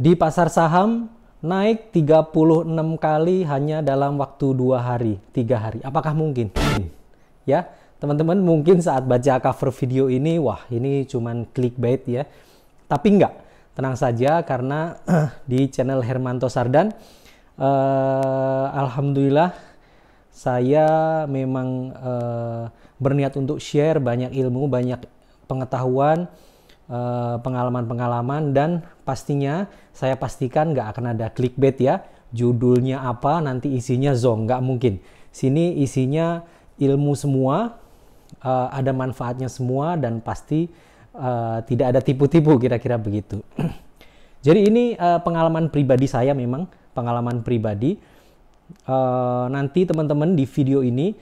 Di pasar saham naik 36 kali hanya dalam waktu dua hari, tiga hari. Apakah mungkin? Ya, teman-teman mungkin saat baca cover video ini, wah ini cuman clickbait ya. Tapi enggak, tenang saja karena di channel Hermanto Sardan, eh, Alhamdulillah saya memang eh, berniat untuk share banyak ilmu, banyak pengetahuan, Eh, pengalaman-pengalaman dan pastinya saya pastikan nggak akan ada clickbait ya judulnya apa nanti isinya zong nggak mungkin sini isinya ilmu semua uh, ada manfaatnya semua dan pasti uh, tidak ada tipu-tipu kira-kira begitu jadi ini uh, pengalaman pribadi saya memang pengalaman pribadi uh, nanti teman-teman di video ini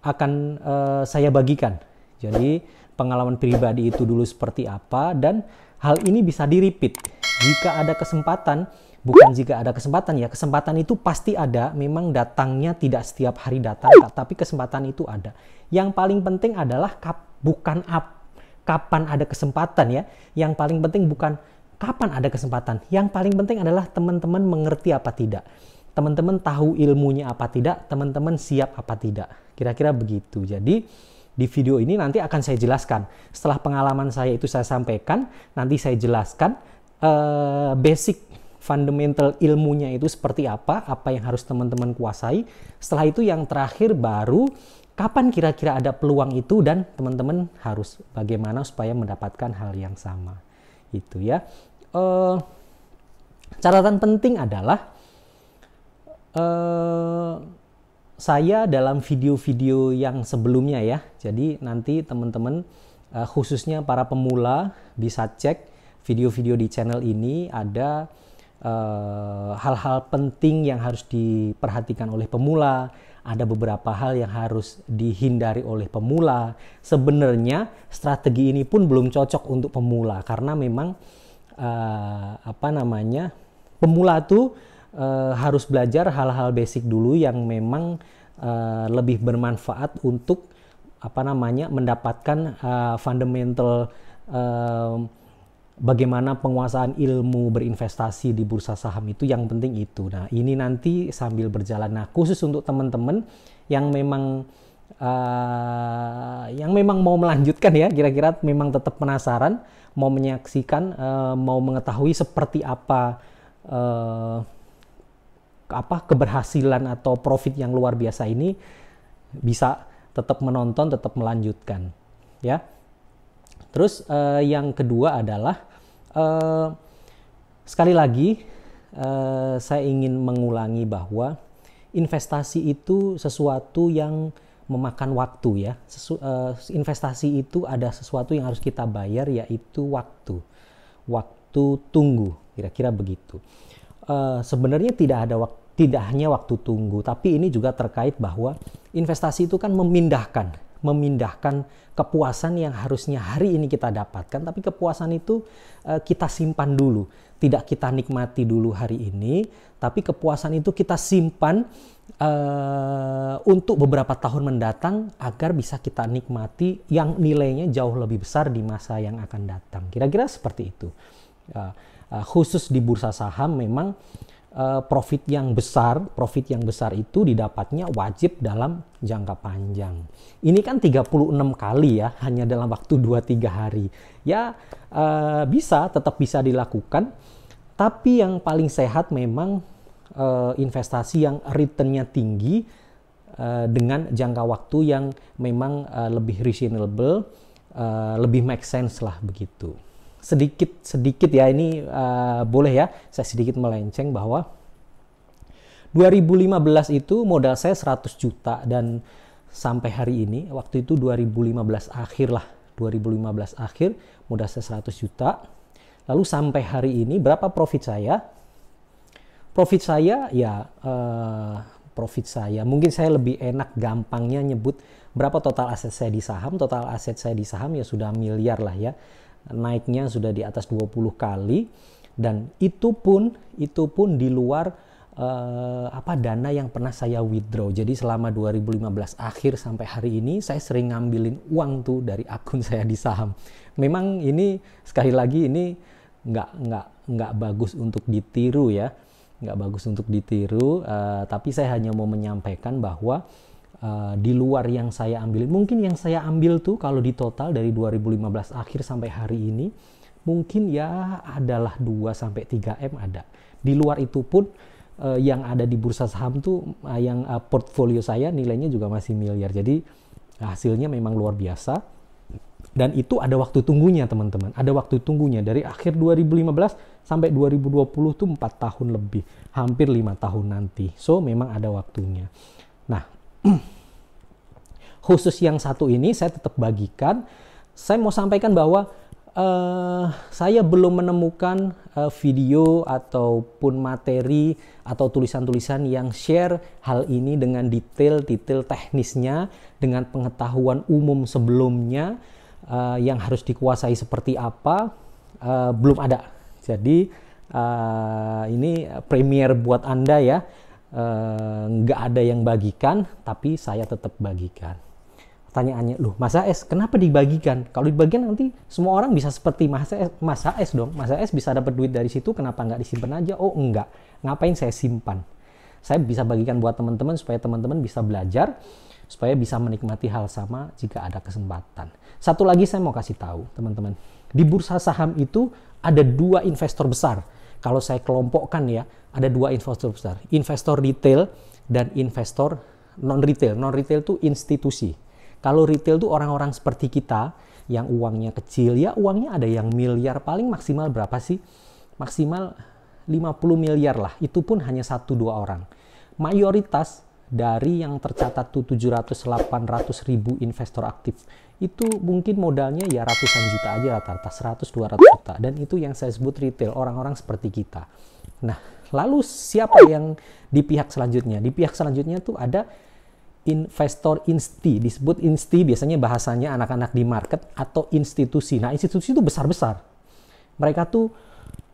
akan uh, saya bagikan jadi pengalaman pribadi itu dulu seperti apa dan hal ini bisa diripit jika ada kesempatan bukan jika ada kesempatan ya kesempatan itu pasti ada memang datangnya tidak setiap hari datang tapi kesempatan itu ada yang paling penting adalah kap, bukan ap, kapan ada kesempatan ya yang paling penting bukan kapan ada kesempatan yang paling penting adalah teman-teman mengerti apa tidak teman-teman tahu ilmunya apa tidak teman-teman siap apa tidak kira-kira begitu jadi di video ini nanti akan saya jelaskan. Setelah pengalaman saya itu saya sampaikan, nanti saya jelaskan uh, basic fundamental ilmunya itu seperti apa, apa yang harus teman-teman kuasai. Setelah itu yang terakhir baru kapan kira-kira ada peluang itu dan teman-teman harus bagaimana supaya mendapatkan hal yang sama. Itu ya. Uh, catatan penting adalah uh, saya dalam video-video yang sebelumnya ya. Jadi nanti teman-teman uh, khususnya para pemula bisa cek video-video di channel ini ada eh, hal-hal uh, penting yang harus diperhatikan oleh pemula, ada beberapa hal yang harus dihindari oleh pemula. Sebenarnya strategi ini pun belum cocok untuk pemula karena memang uh, apa namanya? pemula tuh Eh, harus belajar hal-hal basic dulu yang memang uh, lebih bermanfaat untuk apa namanya mendapatkan uh, fundamental uh, bagaimana penguasaan ilmu berinvestasi di bursa saham itu yang penting itu. Nah, ini nanti sambil berjalan. Nah, khusus untuk teman-teman yang memang uh, yang memang mau melanjutkan ya, kira-kira memang tetap penasaran, mau menyaksikan, uh, mau mengetahui seperti apa uh, apa keberhasilan atau profit yang luar biasa ini bisa tetap menonton, tetap melanjutkan, ya. Terus eh, yang kedua adalah eh, sekali lagi eh, saya ingin mengulangi bahwa investasi itu sesuatu yang memakan waktu ya. Sesu, eh, investasi itu ada sesuatu yang harus kita bayar yaitu waktu, waktu tunggu kira-kira begitu. Eh, sebenarnya tidak ada waktu tidak hanya waktu tunggu, tapi ini juga terkait bahwa investasi itu kan memindahkan, memindahkan kepuasan yang harusnya hari ini kita dapatkan, tapi kepuasan itu eh, kita simpan dulu, tidak kita nikmati dulu hari ini, tapi kepuasan itu kita simpan eh, untuk beberapa tahun mendatang agar bisa kita nikmati yang nilainya jauh lebih besar di masa yang akan datang. Kira-kira seperti itu. Eh, khusus di bursa saham memang Eh, profit yang besar, profit yang besar itu didapatnya wajib dalam jangka panjang. Ini kan 36 kali ya, hanya dalam waktu 2-3 hari. Ya eh, bisa, tetap bisa dilakukan. Tapi yang paling sehat memang eh, investasi yang returnnya tinggi dengan jangka waktu yang memang lebih reasonable, lebih make sense lah begitu sedikit sedikit ya ini uh, boleh ya saya sedikit melenceng bahwa 2015 itu modal saya 100 juta dan sampai hari ini waktu itu 2015 akhir lah 2015 akhir modal saya 100 juta lalu sampai hari ini berapa profit saya profit saya ya uh, profit saya mungkin saya lebih enak gampangnya nyebut berapa total aset saya di saham total aset saya di saham ya sudah miliar lah ya naiknya sudah di atas 20 kali dan itu pun itu pun di luar eh, apa dana yang pernah saya withdraw. Jadi selama 2015 akhir sampai hari ini saya sering ngambilin uang tuh dari akun saya di saham. Memang ini sekali lagi ini nggak nggak nggak bagus untuk ditiru ya, nggak bagus untuk ditiru. Eh, tapi saya hanya mau menyampaikan bahwa uh, di luar yang saya ambil. Mungkin yang saya ambil tuh kalau di total dari 2015 akhir sampai hari ini mungkin ya adalah 2 sampai 3 M ada. Di luar itu pun uh, yang ada di bursa saham tuh uh, yang uh, portfolio saya nilainya juga masih miliar. Jadi hasilnya memang luar biasa. Dan itu ada waktu tunggunya teman-teman. Ada waktu tunggunya dari akhir 2015 sampai 2020 tuh 4 tahun lebih. Hampir 5 tahun nanti. So memang ada waktunya. Nah khusus yang satu ini saya tetap bagikan. Saya mau sampaikan bahwa uh, saya belum menemukan uh, video ataupun materi atau tulisan-tulisan yang share hal ini dengan detail-detail teknisnya, dengan pengetahuan umum sebelumnya uh, yang harus dikuasai seperti apa uh, belum ada. Jadi uh, ini premier buat anda ya Eh, nggak ada yang bagikan, tapi saya tetap bagikan. Pertanyaannya, loh Mas AS, kenapa dibagikan? Kalau dibagikan nanti semua orang bisa seperti Mas AS, Mas AS dong. Mas AS bisa dapat duit dari situ, kenapa nggak disimpan aja? Oh enggak, ngapain saya simpan? Saya bisa bagikan buat teman-teman supaya teman-teman bisa belajar, supaya bisa menikmati hal sama jika ada kesempatan. Satu lagi saya mau kasih tahu, teman-teman. Di bursa saham itu ada dua investor besar kalau saya kelompokkan ya, ada dua investor besar, investor retail dan investor non-retail. Non-retail itu institusi. Kalau retail itu orang-orang seperti kita yang uangnya kecil, ya uangnya ada yang miliar, paling maksimal berapa sih? Maksimal 50 miliar lah, itu pun hanya satu dua orang. Mayoritas dari yang tercatat tuh 700 800 ribu investor aktif itu mungkin modalnya ya ratusan juta aja rata-rata 100-200 juta dan itu yang saya sebut retail orang-orang seperti kita nah lalu siapa yang di pihak selanjutnya di pihak selanjutnya tuh ada investor insti disebut insti biasanya bahasanya anak-anak di market atau institusi nah institusi itu besar-besar mereka tuh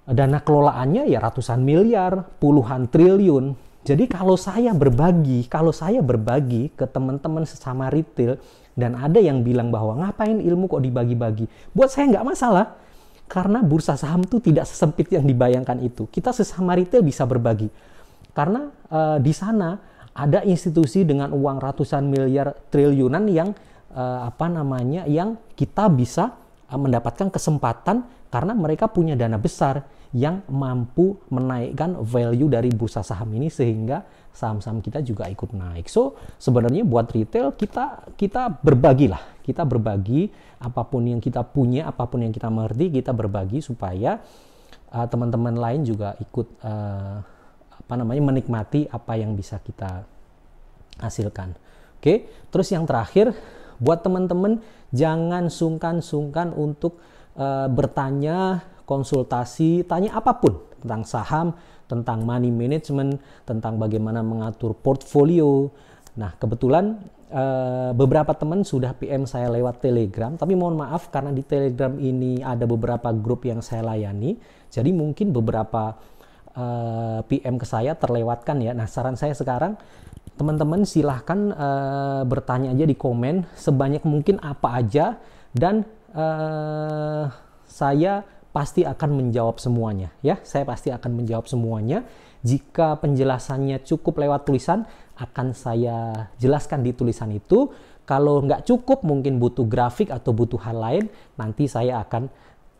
dana kelolaannya ya ratusan miliar puluhan triliun jadi kalau saya berbagi kalau saya berbagi ke teman-teman sesama retail dan ada yang bilang bahwa ngapain ilmu kok dibagi-bagi. Buat saya nggak masalah. Karena bursa saham itu tidak sesempit yang dibayangkan itu. Kita sesama retail bisa berbagi. Karena uh, di sana ada institusi dengan uang ratusan miliar triliunan yang uh, apa namanya yang kita bisa eh, mendapatkan kesempatan karena mereka punya dana besar yang mampu menaikkan value dari bursa saham ini sehingga saham-saham kita juga ikut naik. So sebenarnya buat retail kita kita berbagi lah, kita berbagi apapun yang kita punya, apapun yang kita mengerti, kita berbagi supaya uh, teman-teman uh, lain juga ikut uh, apa namanya menikmati apa yang bisa kita hasilkan. Oke, okay? terus yang terakhir buat teman-teman jangan sungkan-sungkan untuk uh, bertanya, konsultasi, tanya apapun tentang saham tentang money management, tentang bagaimana mengatur portfolio. Nah, kebetulan Uh, beberapa teman sudah PM saya lewat Telegram, tapi mohon maaf karena di Telegram ini ada beberapa grup yang saya layani, jadi mungkin beberapa uh, eh, PM ke saya terlewatkan ya. Nah, saran saya sekarang teman-teman silahkan uh, bertanya aja di komen sebanyak mungkin apa aja dan saya pasti akan menjawab semuanya ya. Saya pasti akan menjawab semuanya. Jika penjelasannya cukup lewat tulisan, akan saya jelaskan di tulisan itu. Kalau nggak cukup, mungkin butuh grafik atau butuh hal lain, nanti saya akan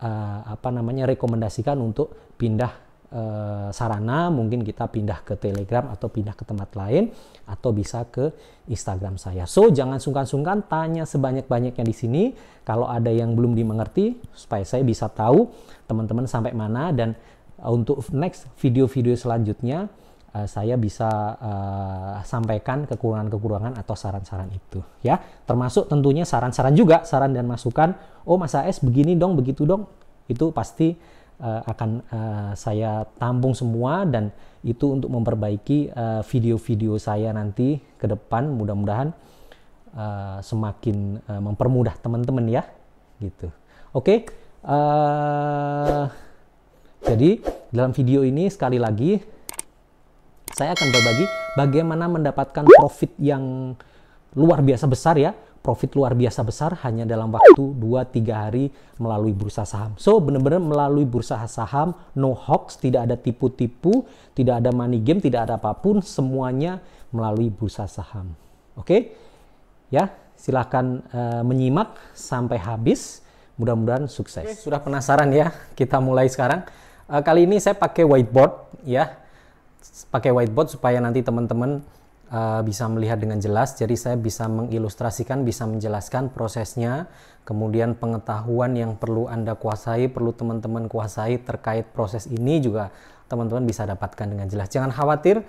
uh, apa namanya rekomendasikan untuk pindah Eh, sarana mungkin kita pindah ke Telegram atau pindah ke tempat lain atau bisa ke Instagram saya. So jangan sungkan-sungkan tanya sebanyak-banyaknya di sini kalau ada yang belum dimengerti supaya saya bisa tahu teman-teman sampai mana dan eh, untuk next video-video selanjutnya eh, saya bisa uh, sampaikan kekurangan-kekurangan atau saran-saran itu ya termasuk tentunya saran-saran juga saran dan masukan oh Mas AS begini dong begitu dong itu pasti uh, akan uh, saya tampung semua dan itu untuk memperbaiki eh, video-video uh, saya nanti ke depan mudah-mudahan uh, semakin uh, mempermudah teman-teman ya gitu oke okay. uh, jadi dalam video ini sekali lagi saya akan berbagi bagaimana mendapatkan profit yang luar biasa besar ya profit luar biasa besar hanya dalam waktu 2-3 hari melalui bursa saham. So, benar-benar melalui bursa saham, no hoax, tidak ada tipu-tipu, tidak ada money game, tidak ada apapun, semuanya melalui bursa saham. Oke? Okay? Ya, silahkan uh, eh, menyimak sampai habis. Mudah-mudahan sukses. Okay. Sudah penasaran ya? Kita mulai sekarang. Uh, kali ini saya pakai whiteboard ya. Pakai whiteboard supaya nanti teman-teman Eh, bisa melihat dengan jelas. Jadi saya bisa mengilustrasikan, bisa menjelaskan prosesnya, kemudian pengetahuan yang perlu Anda kuasai, perlu teman-teman kuasai terkait proses ini juga teman-teman bisa dapatkan dengan jelas. Jangan khawatir,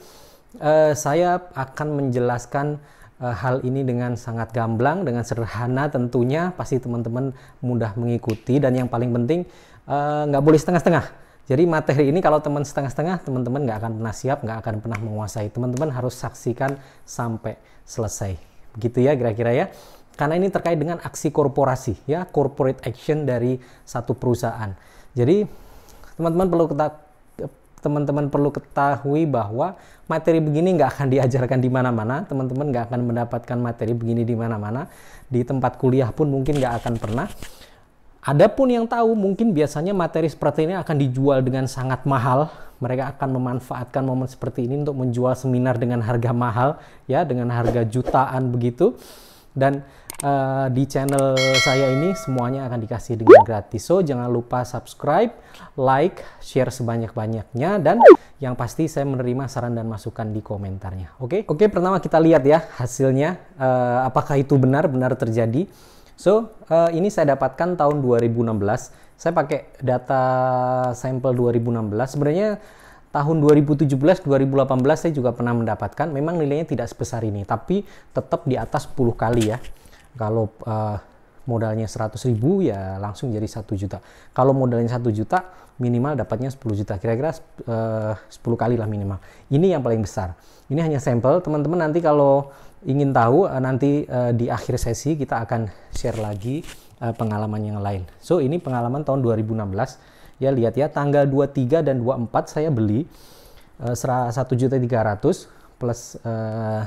uh, saya akan menjelaskan eh, hal ini dengan sangat gamblang, dengan sederhana tentunya, pasti teman-teman mudah mengikuti dan yang paling penting nggak boleh setengah-setengah jadi materi ini kalau teman setengah-setengah, teman-teman nggak akan pernah siap, nggak akan pernah menguasai. Teman-teman harus saksikan sampai selesai. Begitu ya kira-kira ya. Karena ini terkait dengan aksi korporasi, ya corporate action dari satu perusahaan. Jadi teman-teman perlu teman-teman perlu ketahui bahwa materi begini nggak akan diajarkan di mana-mana, teman-teman nggak akan mendapatkan materi begini di mana-mana, di tempat kuliah pun mungkin nggak akan pernah. Adapun yang tahu mungkin biasanya materi seperti ini akan dijual dengan sangat mahal. Mereka akan memanfaatkan momen seperti ini untuk menjual seminar dengan harga mahal ya, dengan harga jutaan begitu. Dan uh, di channel saya ini semuanya akan dikasih dengan gratis. So jangan lupa subscribe, like, share sebanyak-banyaknya dan yang pasti saya menerima saran dan masukan di komentarnya. Oke. Okay? Oke, okay, pertama kita lihat ya hasilnya uh, apakah itu benar benar terjadi. So, uh, ini saya dapatkan tahun 2016. Saya pakai data sampel 2016. Sebenarnya tahun 2017 2018 saya juga pernah mendapatkan memang nilainya tidak sebesar ini tapi tetap di atas 10 kali ya kalau uh, modalnya 100 ribu ya langsung jadi 1 juta. Kalau modalnya 1 juta minimal dapatnya 10 juta. Kira-kira eh, uh, 10 kali lah minimal. Ini yang paling besar. Ini hanya sampel. Teman-teman nanti kalau ingin tahu eh, nanti uh, di akhir sesi kita akan share lagi uh, pengalaman yang lain. So ini pengalaman tahun 2016. Ya lihat ya tanggal 23 dan 24 saya beli uh, 1 juta 300 plus uh,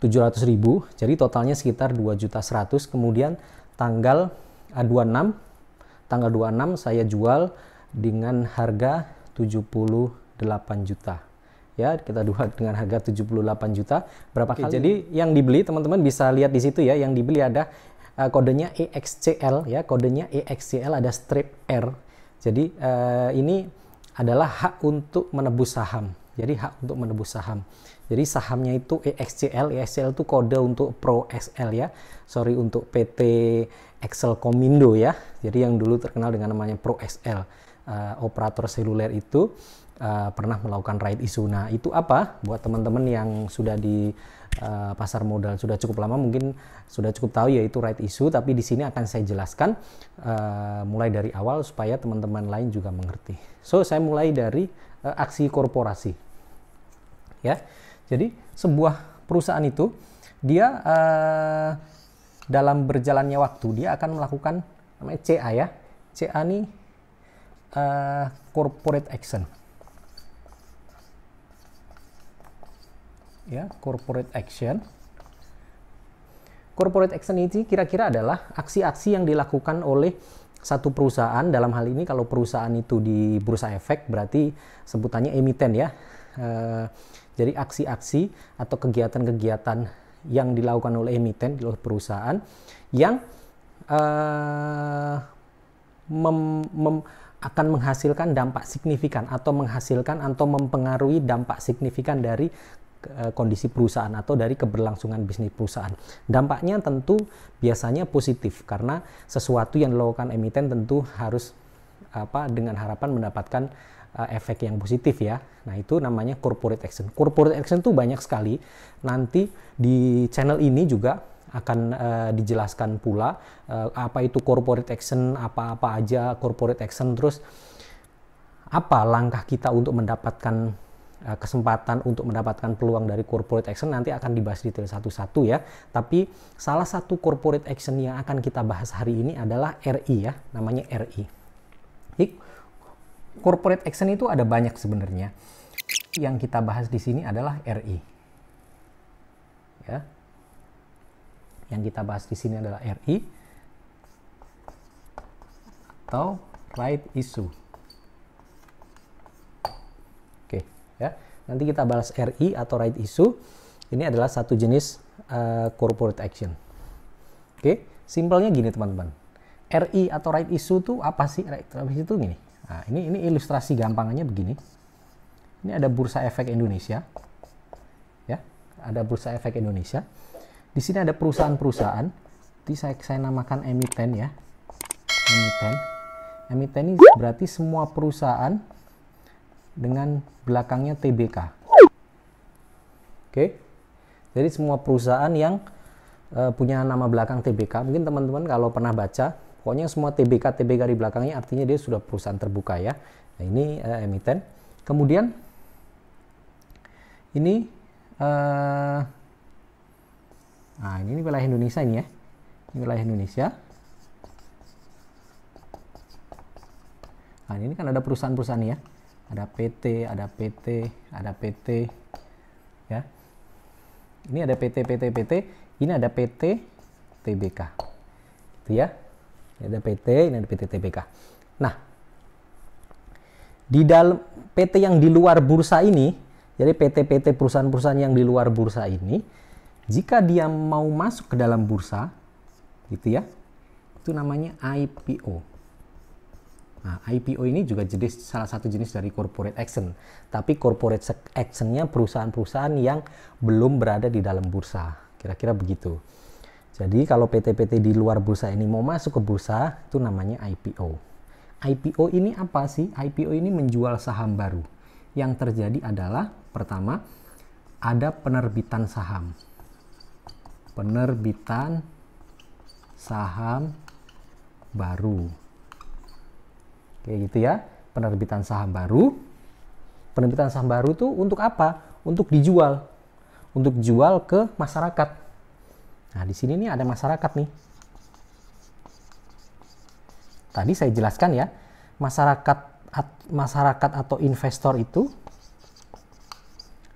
700.000 jadi totalnya sekitar 2 juta 100 kemudian tanggal 26 tanggal 26 saya jual dengan harga 78 juta ya kita dua dengan harga 78 juta berapa Oke, kali jadi yang dibeli teman-teman bisa lihat di situ ya yang dibeli ada uh, kodenya EXCL ya kodenya EXCL ada strip R jadi uh, ini adalah hak untuk menebus saham jadi hak untuk menebus saham jadi sahamnya itu EXCL, eh, EXCL ya. itu kode untuk Pro XL ya. Sorry untuk PT Excel Komindo ya. Jadi yang dulu terkenal dengan namanya Pro XL. Uh, eh, operator seluler itu uh, pernah melakukan right issue. Nah, itu apa buat teman-teman yang sudah di uh, pasar modal sudah cukup lama mungkin sudah cukup tahu yaitu right issue, tapi di sini akan saya jelaskan uh, mulai dari awal supaya teman-teman lain juga mengerti. So, saya mulai dari uh, aksi korporasi. Ya. Jadi sebuah perusahaan itu dia uh, dalam berjalannya waktu dia akan melakukan namanya CA ya. CA ini uh, eh, corporate action. Ya, corporate action. Corporate action ini kira-kira adalah aksi-aksi yang dilakukan oleh satu perusahaan dalam hal ini kalau perusahaan itu di bursa efek berarti sebutannya emiten ya Eh, jadi aksi-aksi atau kegiatan-kegiatan yang dilakukan oleh emiten, oleh perusahaan yang uh, mem, mem, akan menghasilkan dampak signifikan atau menghasilkan atau mempengaruhi dampak signifikan dari eh, kondisi perusahaan atau dari keberlangsungan bisnis perusahaan. Dampaknya tentu biasanya positif karena sesuatu yang dilakukan emiten tentu harus apa dengan harapan mendapatkan uh, efek yang positif ya. Nah, itu namanya corporate action. Corporate action tuh banyak sekali. Nanti di channel ini juga akan uh, dijelaskan pula uh, apa itu corporate action, apa-apa aja corporate action terus apa langkah kita untuk mendapatkan kesempatan untuk mendapatkan peluang dari corporate action nanti akan dibahas detail satu-satu ya. Tapi salah satu corporate action yang akan kita bahas hari ini adalah RI ya, namanya RI corporate action itu ada banyak sebenarnya. Yang kita bahas di sini adalah RI. Ya. Yang kita bahas di sini adalah RI atau right issue. Oke, ya. Nanti kita bahas RI atau right issue. Ini adalah satu jenis uh, corporate action. Oke, simpelnya gini teman-teman. RI atau right issue itu apa sih? Right issue itu gini Nah, ini ini ilustrasi gampangnya begini. Ini ada bursa efek Indonesia. Ya, ada bursa efek Indonesia. Di sini ada perusahaan-perusahaan. Di saya saya namakan emiten ya. Emiten. Emiten ini berarti semua perusahaan dengan belakangnya TBK. Oke. Jadi semua perusahaan yang eh, punya nama belakang TBK, mungkin teman-teman kalau pernah baca Pokoknya semua TBK-TBK di belakangnya artinya dia sudah perusahaan terbuka ya. Nah, ini uh, emiten. Kemudian ini uh, nah ini wilayah Indonesia ini ya. Ini wilayah Indonesia. Nah, ini kan ada perusahaan-perusahaan ya. Ada PT, ada PT, ada PT ya. Ini ada PT, PT, PT. Ini ada PT TBK. Gitu ya ada PT, ini ada PT TBK. Nah, di dalam PT yang di luar bursa ini, jadi PT-PT perusahaan-perusahaan yang di luar bursa ini, jika dia mau masuk ke dalam bursa, gitu ya, itu namanya IPO. Nah, IPO ini juga jenis salah satu jenis dari corporate action, tapi corporate actionnya perusahaan-perusahaan yang belum berada di dalam bursa. Kira-kira begitu. Jadi kalau PT-PT di luar bursa ini mau masuk ke bursa, itu namanya IPO. IPO ini apa sih? IPO ini menjual saham baru. Yang terjadi adalah pertama ada penerbitan saham. Penerbitan saham baru. Kayak gitu ya, penerbitan saham baru. Penerbitan saham baru itu untuk apa? Untuk dijual. Untuk jual ke masyarakat Nah, di sini nih ada masyarakat nih. Tadi saya jelaskan ya, masyarakat masyarakat atau investor itu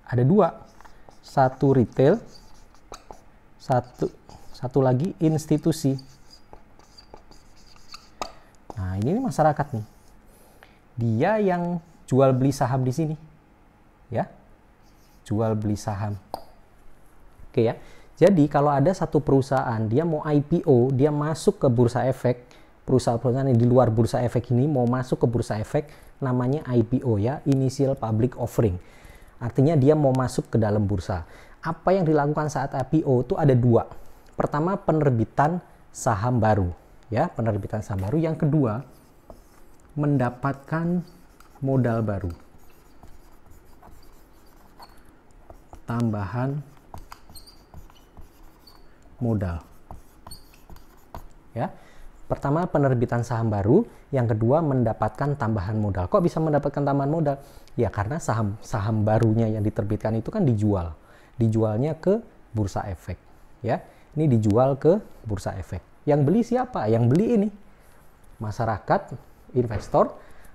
ada dua. Satu retail, satu satu lagi institusi. Nah, ini nih masyarakat nih. Dia yang jual beli saham di sini. Ya. Jual beli saham. Oke ya. Jadi kalau ada satu perusahaan dia mau IPO, dia masuk ke bursa efek, perusahaan-perusahaan yang di luar bursa efek ini mau masuk ke bursa efek namanya IPO ya, initial public offering. Artinya dia mau masuk ke dalam bursa. Apa yang dilakukan saat IPO itu ada dua. Pertama penerbitan saham baru ya, penerbitan saham baru. Yang kedua mendapatkan modal baru. Tambahan modal. Ya. Pertama penerbitan saham baru, yang kedua mendapatkan tambahan modal. Kok bisa mendapatkan tambahan modal? Ya karena saham saham barunya yang diterbitkan itu kan dijual. Dijualnya ke bursa efek, ya. Ini dijual ke bursa efek. Yang beli siapa? Yang beli ini masyarakat, investor,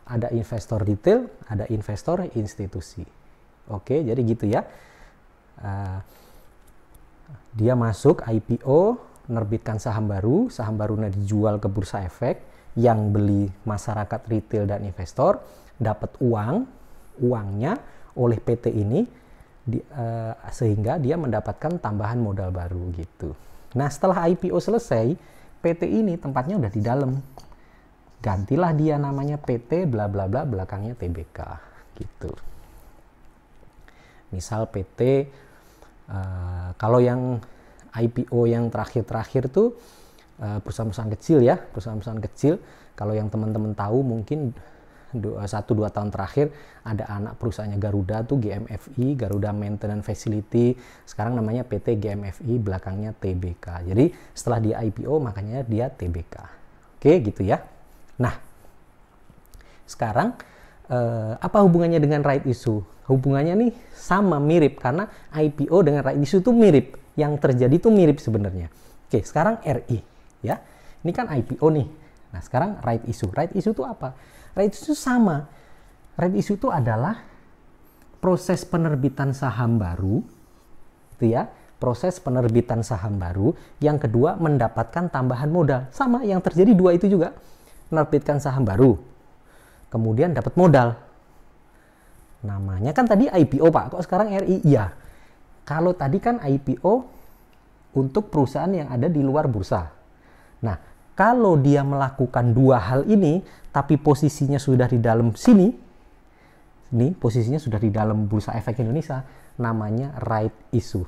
ada investor retail, ada investor institusi. Oke, jadi gitu ya. Uh, dia masuk IPO, menerbitkan saham baru, saham barunya dijual ke bursa efek, yang beli masyarakat retail dan investor dapat uang, uangnya oleh PT ini di, uh, sehingga dia mendapatkan tambahan modal baru gitu. Nah setelah IPO selesai, PT ini tempatnya udah di dalam. Gantilah dia namanya PT bla bla bla belakangnya TBK gitu. Misal PT Uh, kalau yang IPO yang terakhir-terakhir tuh eh, perusahaan-perusahaan kecil ya, perusahaan-perusahaan kecil. Kalau yang teman-teman tahu mungkin eh, satu dua tahun terakhir ada anak perusahaannya Garuda tuh GMFI, Garuda Maintenance Facility. Sekarang namanya PT GMFI, belakangnya TBK. Jadi setelah dia IPO makanya dia TBK. Oke gitu ya. Nah sekarang eh, apa hubungannya dengan right issue? Hubungannya nih sama mirip karena IPO dengan right issue itu mirip. Yang terjadi itu mirip sebenarnya. Oke, sekarang RI ya. Ini kan IPO nih. Nah, sekarang right issue. Right issue itu apa? Right issue sama. Right issue itu adalah proses penerbitan saham baru itu ya proses penerbitan saham baru, yang kedua mendapatkan tambahan modal. Sama yang terjadi dua itu juga. Menerbitkan saham baru, kemudian dapat modal. Namanya kan tadi IPO Pak, kok sekarang RI? Iya. Kalau tadi kan IPO untuk perusahaan yang ada di luar bursa. Nah, kalau dia melakukan dua hal ini, tapi posisinya sudah di dalam sini, ini posisinya sudah di dalam bursa efek Indonesia, namanya right issue.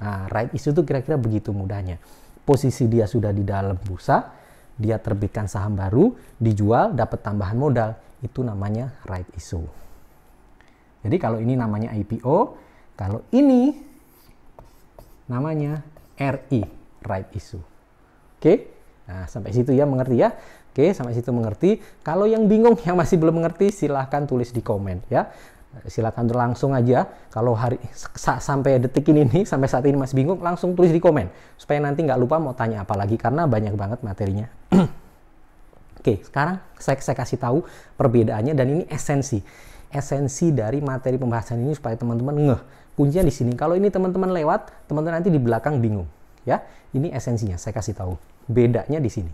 Nah, right issue itu kira-kira begitu mudahnya. Posisi dia sudah di dalam bursa, dia terbitkan saham baru, dijual, dapat tambahan modal itu namanya right issue. Jadi kalau ini namanya IPO, kalau ini namanya RI, right issue. Oke? Nah, sampai situ ya mengerti ya. Oke, sampai situ mengerti. Kalau yang bingung yang masih belum mengerti silahkan tulis di komen ya. Silahkan langsung aja kalau hari sampai detik ini nih sampai saat ini masih bingung langsung tulis di komen supaya nanti nggak lupa mau tanya apa lagi karena banyak banget materinya. Oke, sekarang saya, saya kasih tahu perbedaannya dan ini esensi. Esensi dari materi pembahasan ini supaya teman-teman ngeh. Kuncinya di sini. Kalau ini teman-teman lewat, teman-teman nanti di belakang bingung. Ya, ini esensinya. Saya kasih tahu. Bedanya di sini.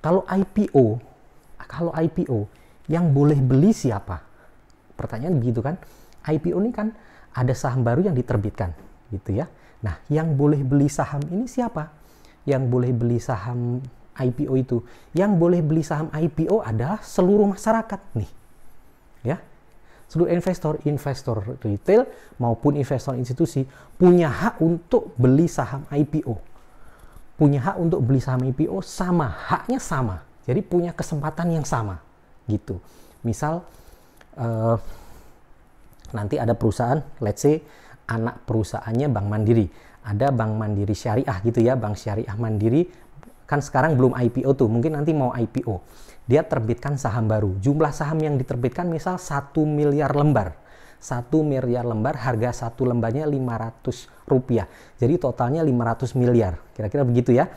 Kalau IPO, kalau IPO, yang boleh beli siapa? Pertanyaan begitu kan? IPO ini kan ada saham baru yang diterbitkan, gitu ya. Nah, yang boleh beli saham ini siapa? Yang boleh beli saham IPO itu. Yang boleh beli saham IPO adalah seluruh masyarakat nih. Ya. Seluruh investor, investor retail maupun investor institusi punya hak untuk beli saham IPO. Punya hak untuk beli saham IPO sama, haknya sama. Jadi punya kesempatan yang sama gitu. Misal uh, nanti ada perusahaan, let's say anak perusahaannya Bank Mandiri. Ada Bank Mandiri Syariah gitu ya, Bank Syariah Mandiri Kan sekarang belum IPO tuh, mungkin nanti mau IPO. Dia terbitkan saham baru. Jumlah saham yang diterbitkan misal 1 miliar lembar. 1 miliar lembar, harga satu lembarnya 500 rupiah. Jadi totalnya 500 miliar. Kira-kira begitu ya.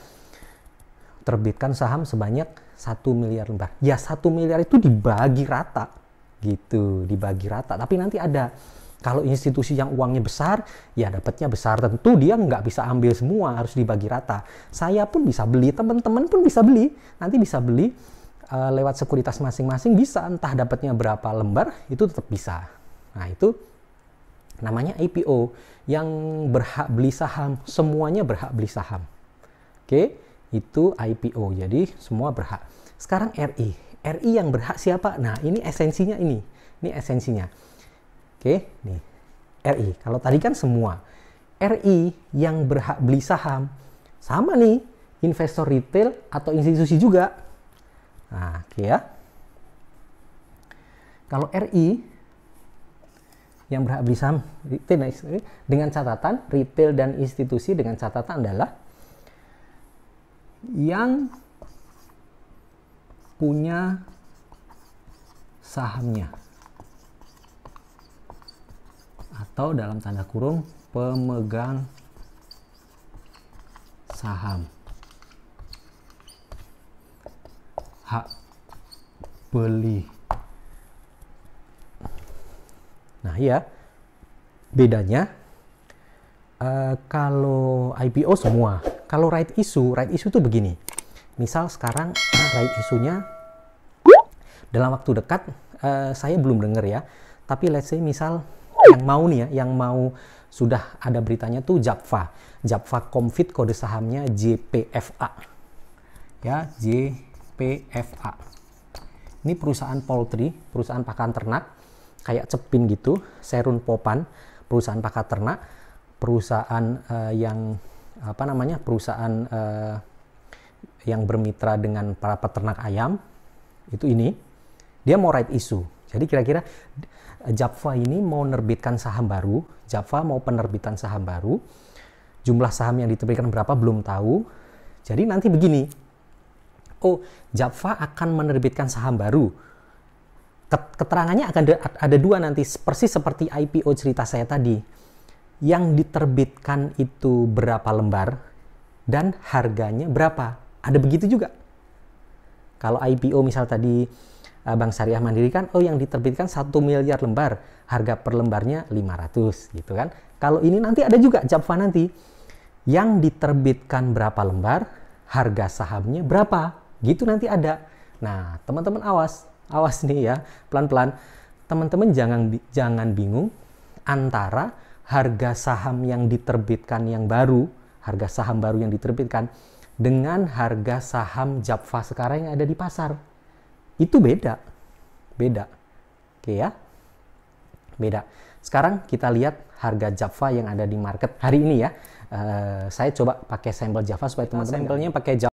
Terbitkan saham sebanyak 1 miliar lembar. Ya 1 miliar itu dibagi rata. Gitu, dibagi rata. Tapi nanti ada kalau institusi yang uangnya besar, ya dapatnya besar. Tentu dia nggak bisa ambil semua, harus dibagi rata. Saya pun bisa beli, teman-teman pun bisa beli. Nanti bisa beli uh, lewat sekuritas masing-masing bisa. Entah dapatnya berapa lembar, itu tetap bisa. Nah itu namanya IPO yang berhak beli saham. Semuanya berhak beli saham. Oke, itu IPO. Jadi semua berhak. Sekarang RI. RI yang berhak siapa? Nah ini esensinya ini. Ini esensinya Oke, nih RI. Kalau tadi kan semua RI yang berhak beli saham sama nih investor retail atau institusi juga. Nah, oke ya. Kalau RI yang berhak beli saham retail nah, dengan catatan retail dan institusi dengan catatan adalah yang punya sahamnya. atau dalam tanda kurung pemegang saham hak beli nah ya bedanya uh, kalau IPO semua kalau right issue right issue itu begini misal sekarang ah, right isunya dalam waktu dekat uh, saya belum dengar ya tapi let's say misal yang mau nih ya, yang mau sudah ada beritanya tuh Japfa. Japfa Comfit kode sahamnya JPFA. Ya, JPFA. Ini perusahaan poultry, perusahaan pakan ternak, kayak cepin gitu, Serun Popan, perusahaan pakan ternak, perusahaan uh, yang apa namanya? perusahaan uh, yang bermitra dengan para peternak ayam itu ini dia mau right isu. Jadi kira-kira eh, Japfa ini mau nerbitkan saham baru, Japfa mau penerbitan saham baru, jumlah saham yang diterbitkan berapa belum tahu. Jadi nanti begini, oh Japfa akan menerbitkan saham baru. Keterangannya akan ada, dua nanti, persis seperti IPO cerita saya tadi. Yang diterbitkan itu berapa lembar dan harganya berapa. Ada begitu juga. Kalau IPO misal tadi Eh, Bank Syariah Mandiri kan oh yang diterbitkan satu miliar lembar, harga per lembarnya 500 gitu kan. Kalau ini nanti ada juga Japfa nanti yang diterbitkan berapa lembar, harga sahamnya berapa. Gitu nanti ada. Nah, teman-teman awas, awas nih ya, pelan-pelan. Teman-teman jangan jangan bingung antara harga saham yang diterbitkan yang baru, harga saham baru yang diterbitkan dengan harga saham Japfa sekarang yang ada di pasar itu beda. Beda. Oke ya. Beda. Sekarang kita lihat harga Java yang ada di market hari ini ya. Uh, saya coba pakai sampel Java supaya teman-teman. Sampelnya pakai Java.